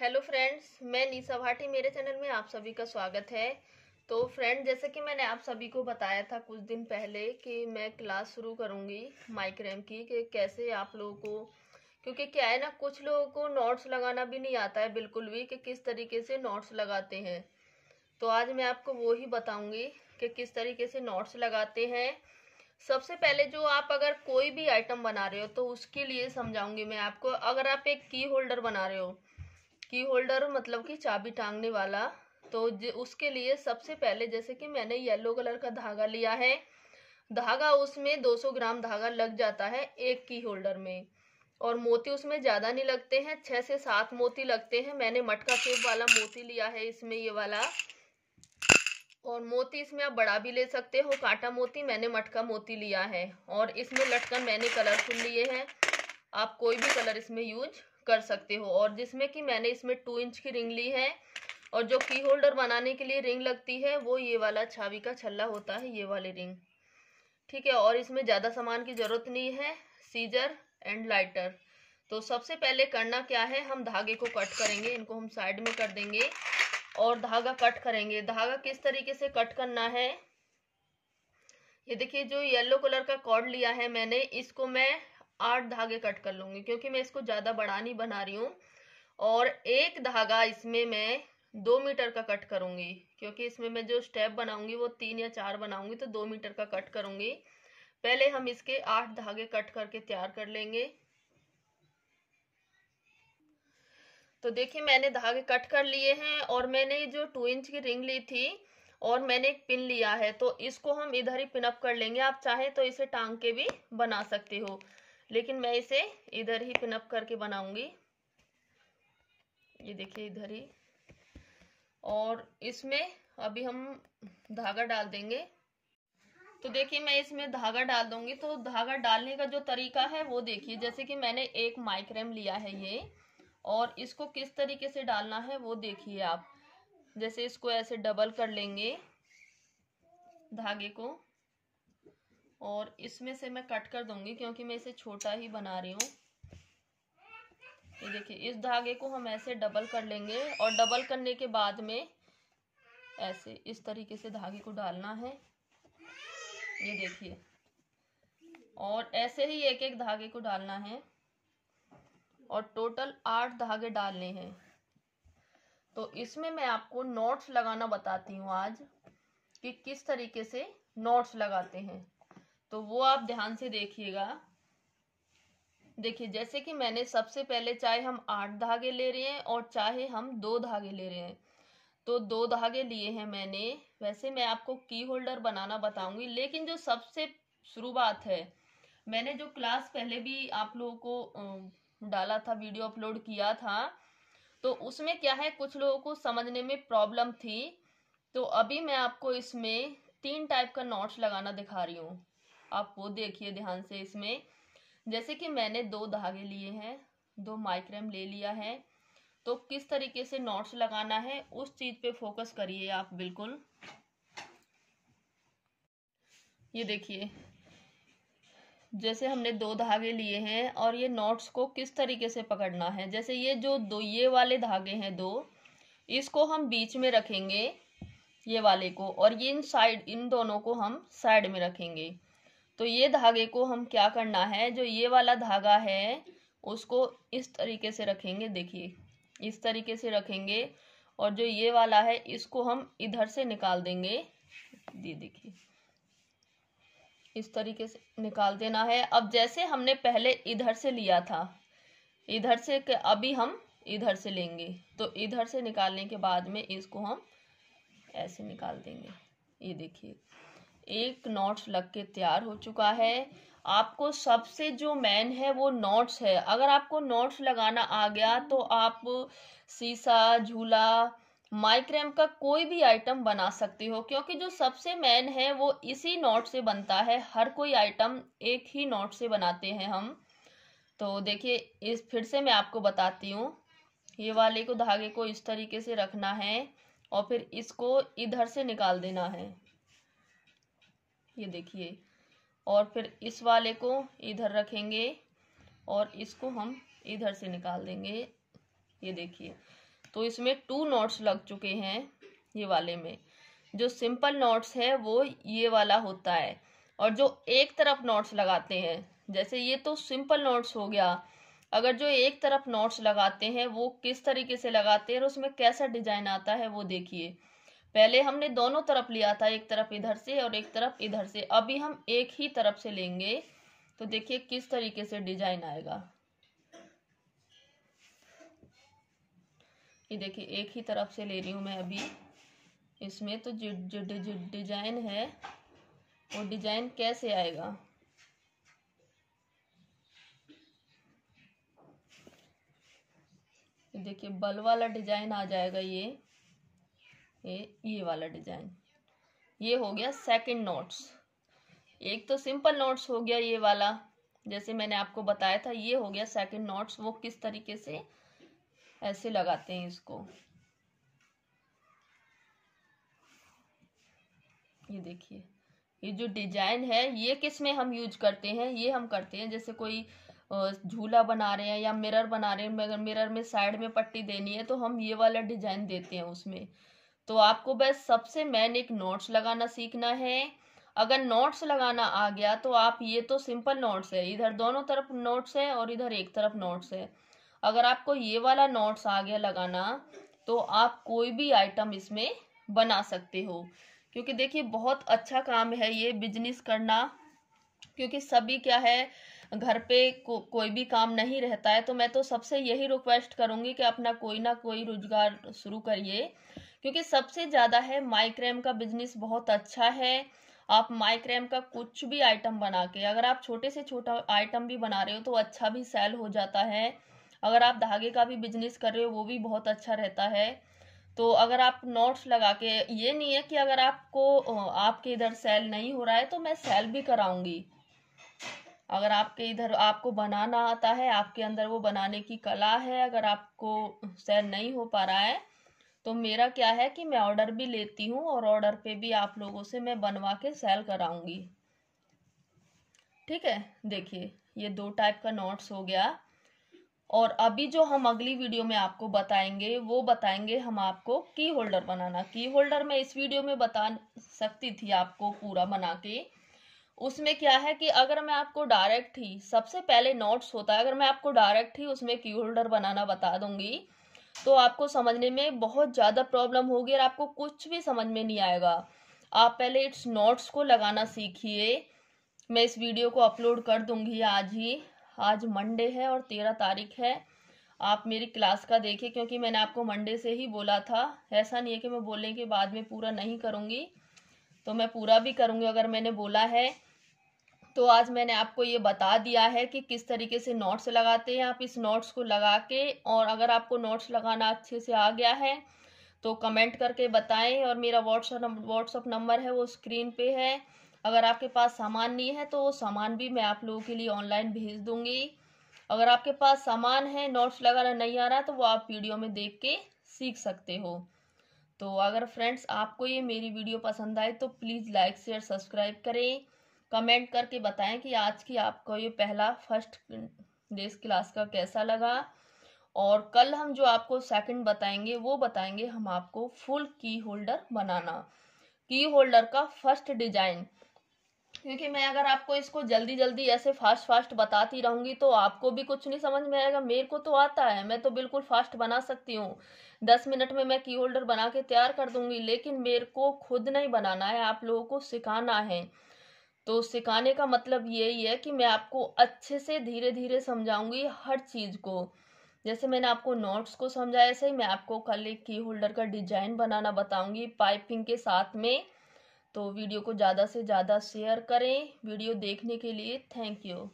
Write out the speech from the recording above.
hello friends मैं नीसा भाटी मेरे channel में आप सभी का स्वागत है तो फ्रेंड जैसे कि मैंने आप सभी को बताया था कुछ दिन पहले कि मैं क्लास शुरू करूंगी माइक्रैम की कि कैसे आप लोगों को क्योंकि क्या है ना कुछ लोगों को नोट्स लगाना भी नहीं आता है बिल्कुल भी कि किस तरीके से नोट्स लगाते हैं तो आज मैं आपको वो ही बताऊँगी कि किस तरीके से नोट्स लगाते हैं सबसे पहले जो आप अगर कोई भी आइटम बना रहे हो तो उसके लिए समझाऊंगी मैं आपको अगर आप एक की होल्डर बना रहे हो की होल्डर मतलब कि चाबी टांगने वाला तो उसके लिए सबसे पहले जैसे कि मैंने येलो कलर का धागा लिया है धागा उसमें 200 ग्राम धागा लग जाता है एक की होल्डर में और मोती उसमें ज़्यादा नहीं लगते हैं छः से सात मोती लगते हैं मैंने मटका सेब वाला मोती लिया है इसमें ये वाला और मोती इसमें आप बड़ा भी ले सकते हो कांटा मोती मैंने मटका मोती लिया है और इसमें लटकन मैंने कलरफुल लिए हैं आप कोई भी कलर इसमें यूज कर सकते हो और जिसमें कि मैंने इसमें टू इंच की रिंग ली है और जो की होल्डर बनाने के लिए रिंग लगती है वो ये वाला छावी का छल्ला होता है ये वाली रिंग ठीक है और इसमें ज़्यादा सामान की ज़रूरत नहीं है सीजर एंड लाइटर तो सबसे पहले करना क्या है हम धागे को कट करेंगे इनको हम साइड में कर देंगे और धागा कट करेंगे धागा किस तरीके से कट करना है ये देखिए जो येलो कलर का कॉर्ड लिया है मैंने इसको मैं आठ धागे कट कर लूंगी क्योंकि मैं इसको ज़्यादा बड़ा नहीं बना रही हूँ और एक धागा इसमें मैं दो मीटर का कट करूंगी क्योंकि इसमें मैं जो स्टेप बनाऊंगी वो तीन या चार बनाऊंगी तो दो मीटर का कट करूंगी पहले हम इसके आठ धागे कट करके तैयार कर लेंगे तो देखिए मैंने धागे कट कर लिए हैं और मैंने जो टू इंच की रिंग ली थी और मैंने एक पिन लिया है तो इसको हम इधर ही पिनअप कर लेंगे आप चाहे तो इसे टांग के भी बना सकते हो लेकिन मैं इसे इधर ही पिनअप करके बनाऊंगी ये देखिए इधर ही और इसमें अभी हम धागा डाल देंगे तो देखिए मैं इसमें धागा डाल दूंगी तो धागा डालने का जो तरीका है वो देखिए जैसे कि मैंने एक माइक्रेम लिया है ये और इसको किस तरीके से डालना है वो देखिए आप जैसे इसको ऐसे डबल कर लेंगे धागे को और इसमें से मैं कट कर दूंगी क्योंकि मैं इसे छोटा ही बना रही हूँ ये देखिए इस धागे को हम ऐसे डबल कर लेंगे और डबल करने के बाद में ऐसे इस तरीके से धागे को डालना है ये देखिए और ऐसे ही एक एक धागे को डालना है और टोटल आठ धागे डालने हैं तो इसमें मैं आपको नोट्स लगाना बताती हूँ आज कि किस तरीके से नोट्स लगाते हैं तो वो आप ध्यान से देखिएगा देखिए जैसे कि मैंने सबसे पहले चाहे हम आठ धागे ले रहे हैं और चाहे हम दो धागे ले रहे हैं तो दो धागे लिए हैं मैंने वैसे मैं आपको की होल्डर बनाना बताऊंगी लेकिन जो सबसे शुरुआत है मैंने जो क्लास पहले भी आप लोगों को डाला था वीडियो अपलोड किया था तो उसमें क्या है कुछ लोगों को समझने में प्रॉब्लम थी तो अभी मैं आपको इसमें तीन टाइप का नॉट्स लगाना दिखा रही हूँ आप वो देखिए ध्यान से इसमें जैसे कि मैंने दो धागे लिए हैं दो माइक्रम ले लिया है तो किस तरीके से नॉट्स लगाना है उस चीज़ पे फोकस करिए आप बिल्कुल ये देखिए जैसे हमने दो धागे लिए हैं और ये नॉट्स को किस तरीके से पकड़ना है जैसे ये जो दो ये वाले धागे हैं दो इसको हम बीच में रखेंगे ये वाले को और ये इन साइड इन दोनों को हम साइड में रखेंगे तो ये धागे को हम क्या करना है जो ये वाला धागा है उसको इस तरीके से रखेंगे देखिए इस तरीके से रखेंगे और जो ये वाला है इसको हम इधर से निकाल देंगे ये देखिए इस तरीके से निकाल देना है अब जैसे हमने पहले इधर से लिया था इधर से अभी हम इधर से लेंगे तो इधर से निकालने के बाद में इसको हम ऐसे निकाल देंगे ये देखिए एक नोट्स लग के तैयार हो चुका है आपको सबसे जो मेन है वो नोट्स है अगर आपको नोट्स लगाना आ गया तो आप सीसा झूला माइक्रेम का कोई भी आइटम बना सकते हो क्योंकि जो सबसे मेन है वो इसी नोट से बनता है हर कोई आइटम एक ही नोट से बनाते हैं हम तो देखिए इस फिर से मैं आपको बताती हूँ ये वाले को धागे को इस तरीके से रखना है और फिर इसको इधर से निकाल देना है ये देखिए और फिर इस वाले को इधर रखेंगे और इसको हम इधर से निकाल देंगे ये देखिए तो इसमें टू नॉट्स लग चुके हैं ये वाले में जो सिंपल नॉट्स है वो ये वाला होता है और जो एक तरफ नॉट्स लगाते हैं जैसे ये तो सिंपल नॉट्स हो गया अगर जो एक तरफ नॉट्स लगाते हैं वो किस तरीके से लगाते हैं और उसमें कैसा डिजाइन आता है वो देखिए पहले हमने दोनों तरफ लिया था एक तरफ इधर से और एक तरफ इधर से अभी हम एक ही तरफ से लेंगे तो देखिए किस तरीके से डिजाइन आएगा ये देखिए एक ही तरफ से ले रही हूँ मैं अभी इसमें तो जो जो डिजाइन है वो डिजाइन कैसे आएगा देखिए बल वाला डिजाइन आ जाएगा ये ये ये e वाला डिज़ाइन ये हो गया सेकंड नोट्स एक तो सिंपल नोट्स हो गया ये वाला जैसे मैंने आपको बताया था ये हो गया सेकंड नोट्स वो किस तरीके से ऐसे लगाते हैं इसको ये देखिए ये जो डिजाइन है ये किस में हम यूज करते हैं ये हम करते हैं जैसे कोई झूला बना रहे हैं या मिरर बना रहे हैं मिरर में साइड में पट्टी देनी है तो हम ये वाला डिजाइन देते हैं उसमें तो आपको बस सबसे मेन एक नोट्स लगाना सीखना है अगर नोट्स लगाना आ गया तो आप ये तो सिंपल नोट्स है इधर दोनों तरफ नोट्स है और इधर एक तरफ नोट्स है अगर आपको ये वाला नोट्स आ गया लगाना तो आप कोई भी आइटम इसमें बना सकते हो क्योंकि देखिए बहुत अच्छा काम है ये बिजनेस करना क्योंकि सभी क्या है घर पे को, कोई भी काम नहीं रहता है तो मैं तो सबसे यही रिक्वेस्ट करूँगी कि अपना कोई ना कोई रोजगार शुरू करिए क्योंकि सबसे ज़्यादा है माइक्रेम का बिजनेस बहुत अच्छा है आप माइक्रेम का कुछ भी आइटम बना के अगर आप छोटे से छोटा आइटम भी बना रहे हो तो अच्छा भी सेल हो जाता है अगर आप धागे का भी बिजनेस कर रहे हो वो भी बहुत अच्छा रहता है तो अगर आप नोट्स लगा के ये नहीं है कि अगर आपको आपके इधर सेल नहीं हो रहा है तो मैं सेल भी कराऊंगी अगर आपके इधर आपको बनाना आता है आपके अंदर वो बनाने की कला है अगर आपको सैर नहीं हो पा रहा है तो मेरा क्या है कि मैं ऑर्डर भी लेती हूँ और ऑर्डर पे भी आप लोगों से मैं बनवा के सेल कराऊंगी ठीक है देखिए ये दो टाइप का नोट्स हो गया और अभी जो हम अगली वीडियो में आपको बताएंगे वो बताएंगे हम आपको की होल्डर बनाना की होल्डर मैं इस वीडियो में बता सकती थी आपको पूरा बना के उसमें क्या है कि अगर मैं आपको डायरेक्ट ही सबसे पहले नोट्स होता है अगर मैं आपको डायरेक्ट ही उसमें की होल्डर बनाना बता दूंगी तो आपको समझने में बहुत ज़्यादा प्रॉब्लम होगी और आपको कुछ भी समझ में नहीं आएगा आप पहले इट्स नोट्स को लगाना सीखिए मैं इस वीडियो को अपलोड कर दूंगी आज ही आज मंडे है और तेरह तारीख है आप मेरी क्लास का देखिए क्योंकि मैंने आपको मंडे से ही बोला था ऐसा नहीं है कि मैं बोलने के बाद में पूरा नहीं करूँगी तो मैं पूरा भी करूँगी अगर मैंने बोला है तो आज मैंने आपको ये बता दिया है कि किस तरीके से नोट्स लगाते हैं आप इस नोट्स को लगा के और अगर आपको नोट्स लगाना अच्छे से आ गया है तो कमेंट करके बताएं और मेरा व्हाट्सअप व्हाट्सअप नंबर है वो स्क्रीन पे है अगर आपके पास सामान नहीं है तो वो सामान भी मैं आप लोगों के लिए ऑनलाइन भेज दूँगी अगर आपके पास सामान है नोट्स लगाना नहीं आ रहा तो वो आप वीडियो में देख के सीख सकते हो तो अगर फ्रेंड्स आपको ये मेरी वीडियो पसंद आए तो प्लीज़ लाइक शेयर सब्सक्राइब करें कमेंट करके बताएं कि आज की आपको ये पहला फर्स्ट डेज क्लास का कैसा लगा और कल हम जो आपको सेकंड बताएंगे वो बताएंगे हम आपको फुल की होल्डर बनाना की होल्डर का फर्स्ट डिजाइन क्योंकि मैं अगर आपको इसको जल्दी जल्दी ऐसे फास्ट फास्ट बताती रहूंगी तो आपको भी कुछ नहीं समझ में आएगा मेरे को तो आता है मैं तो बिल्कुल फास्ट बना सकती हूँ दस मिनट में मैं की होल्डर बना के तैयार कर दूंगी लेकिन मेरे को खुद नहीं बनाना है आप लोगों को सिखाना है तो सिखाने का मतलब यही है कि मैं आपको अच्छे से धीरे धीरे समझाऊंगी हर चीज़ को जैसे मैंने आपको नोट्स को समझाया ऐसे ही मैं आपको कल एक की होल्डर का डिजाइन बनाना बताऊंगी पाइपिंग के साथ में तो वीडियो को ज़्यादा से ज़्यादा शेयर करें वीडियो देखने के लिए थैंक यू